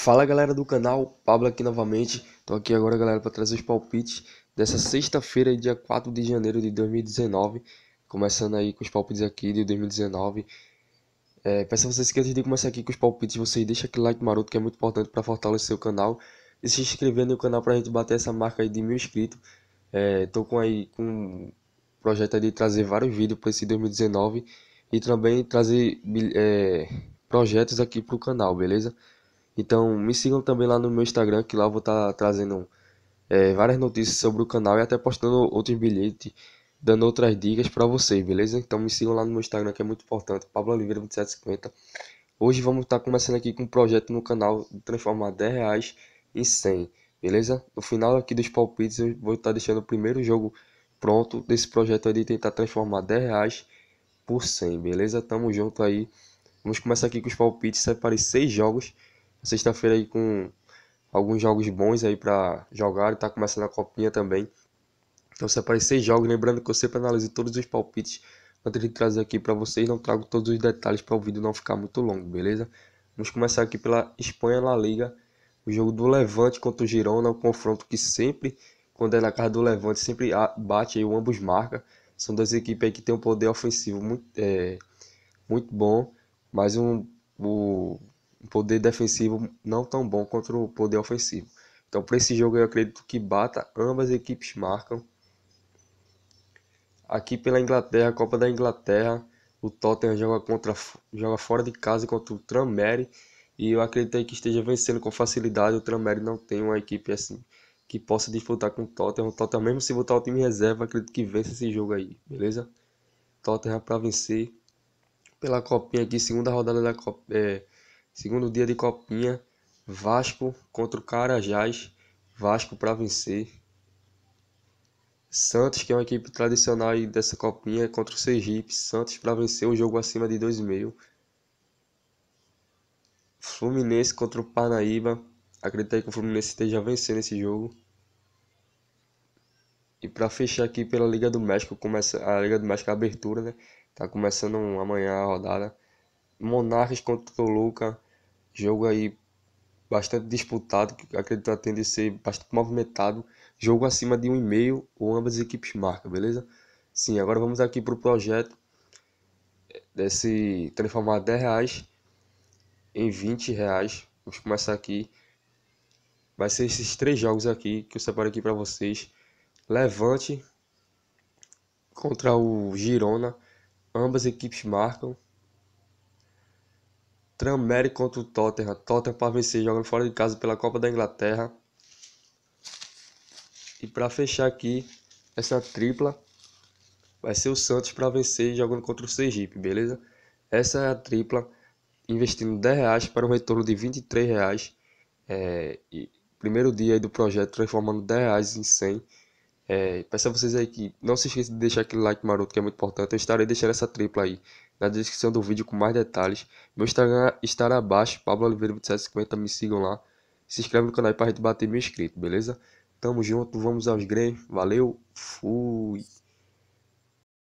Fala galera do canal, Pablo aqui novamente. Tô aqui agora, galera, para trazer os palpites dessa sexta-feira, dia 4 de janeiro de 2019. Começando aí com os palpites aqui de 2019. É, peço a vocês que antes de começar aqui com os palpites, vocês deixa aquele like maroto que é muito importante para fortalecer o canal e se inscrever no canal para a gente bater essa marca aí de mil inscritos. É, tô com aí com um projeto de trazer vários vídeos para esse 2019 e também trazer é, projetos aqui pro canal, beleza? Então me sigam também lá no meu Instagram, que lá eu vou estar tá trazendo é, várias notícias sobre o canal e até postando outros bilhetes, dando outras dicas para vocês, beleza? Então me sigam lá no meu Instagram, que é muito importante, Pablo Oliveira 2750. Hoje vamos estar tá começando aqui com um projeto no canal de transformar 10 reais em 100, beleza? No final aqui dos palpites eu vou estar tá deixando o primeiro jogo pronto desse projeto aí de tentar transformar 10 reais por 100, beleza? Tamo junto aí. Vamos começar aqui com os palpites, separei 6 jogos sexta-feira aí com alguns jogos bons aí para jogar, tá começando a copinha também. Então separei seis jogos, lembrando que eu sempre analisei todos os palpites antes de trazer aqui para vocês, não trago todos os detalhes para o vídeo não ficar muito longo, beleza? Vamos começar aqui pela Espanha La Liga, o jogo do Levante contra o Girona, um confronto que sempre, quando é na casa do Levante, sempre bate aí, ambos marca. São duas equipes aí que tem um poder ofensivo muito, é, muito bom, mas um, o poder defensivo não tão bom contra o poder ofensivo. Então, para esse jogo, eu acredito que bata. Ambas equipes marcam. Aqui pela Inglaterra, Copa da Inglaterra, o Tottenham joga, contra, joga fora de casa contra o Tranmere. E eu acredito que esteja vencendo com facilidade. O Tranmere não tem uma equipe assim que possa disputar com o Tottenham. O Tottenham, mesmo se botar o time em reserva, acredito que vence esse jogo aí, beleza? Tottenham para vencer pela Copinha aqui, segunda rodada da Copa. É, Segundo dia de Copinha, Vasco contra o Carajás, Vasco para vencer. Santos, que é uma equipe tradicional dessa Copinha, contra o Sergipe, Santos para vencer um jogo acima de 2,5. Fluminense contra o Parnaíba, acredito que o Fluminense esteja vencendo esse jogo. E para fechar aqui pela Liga do México, começa a Liga do México é a abertura, né? Tá começando amanhã a rodada. Monarcas contra o Toluca, Jogo aí bastante disputado, que acredito tende a ser bastante movimentado. Jogo acima de 1,5 ou ambas as equipes marcam, beleza? Sim, agora vamos aqui para o projeto desse transformar 10 reais em 20 reais. Vamos começar aqui. Vai ser esses três jogos aqui que eu separo aqui para vocês. Levante contra o Girona. Ambas equipes marcam. Tranmere contra o Tottenham. Tottenham para vencer, jogando fora de casa pela Copa da Inglaterra. E para fechar aqui essa tripla, vai ser o Santos para vencer jogando contra o Sergipe, beleza? Essa é a tripla, investindo 10 reais para um retorno de 23 reais. É, e primeiro dia do projeto, transformando 10 reais em 100. É, peço a vocês aí que não se esqueça de deixar aquele like maroto que é muito importante. Eu estarei deixando essa tripla aí na descrição do vídeo com mais detalhes. Meu Instagram estará abaixo, Pablo Oliveira 2750, me sigam lá. Se inscreve no canal para a gente bater mil inscritos, beleza? Tamo junto, vamos aos grêmios. Valeu, fui!